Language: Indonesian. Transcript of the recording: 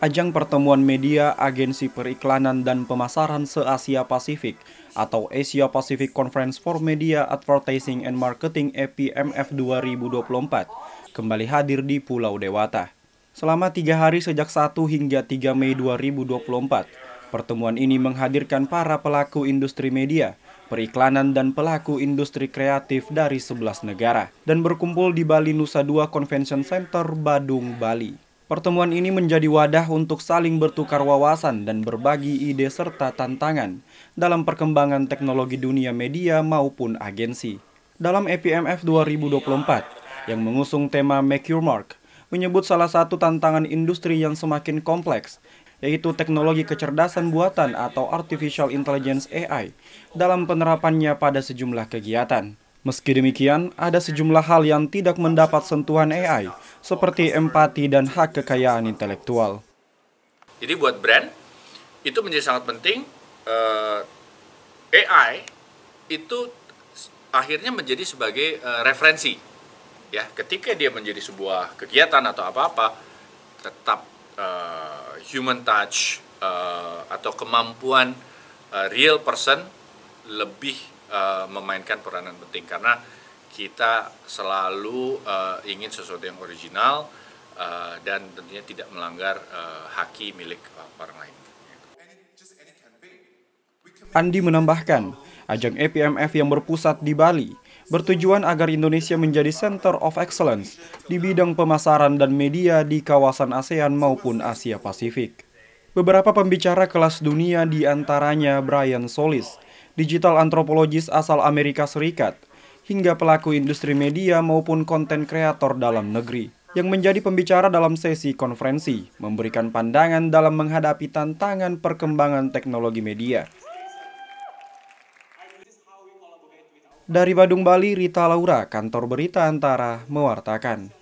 Ajang pertemuan media Agensi Periklanan dan Pemasaran se-Asia Pasifik atau Asia Pacific Conference for Media Advertising and Marketing APMF 2024 kembali hadir di Pulau Dewata. Selama tiga hari sejak 1 hingga 3 Mei 2024, pertemuan ini menghadirkan para pelaku industri media, periklanan dan pelaku industri kreatif dari 11 negara dan berkumpul di Bali Nusa Dua Convention Center, Badung, Bali. Pertemuan ini menjadi wadah untuk saling bertukar wawasan dan berbagi ide serta tantangan dalam perkembangan teknologi dunia media maupun agensi. Dalam EPMF 2024 yang mengusung tema Make Your Mark, menyebut salah satu tantangan industri yang semakin kompleks, yaitu teknologi kecerdasan buatan atau Artificial Intelligence AI dalam penerapannya pada sejumlah kegiatan. Meski demikian, ada sejumlah hal yang tidak mendapat sentuhan AI, seperti empati dan hak kekayaan intelektual. Jadi buat brand, itu menjadi sangat penting. Uh, eh, AI itu akhirnya menjadi sebagai uh, referensi. Ya, ketika dia menjadi sebuah kegiatan atau apa-apa, tetap uh, human touch uh, atau kemampuan uh, real person lebih Eh, memainkan peranan penting karena kita selalu uh, ingin sesuatu yang original uh, dan tentunya tidak melanggar uh, haki milik uh, orang lain. Andi menambahkan, ajang APMF yang berpusat di Bali bertujuan agar Indonesia menjadi center of excellence di bidang pemasaran dan media di kawasan ASEAN maupun Asia Pasifik. Beberapa pembicara kelas dunia diantaranya Brian Solis, digital antropologis asal Amerika Serikat, hingga pelaku industri media maupun konten kreator dalam negeri yang menjadi pembicara dalam sesi konferensi, memberikan pandangan dalam menghadapi tantangan perkembangan teknologi media. Dari Badung, Bali, Rita Laura, Kantor Berita Antara, mewartakan.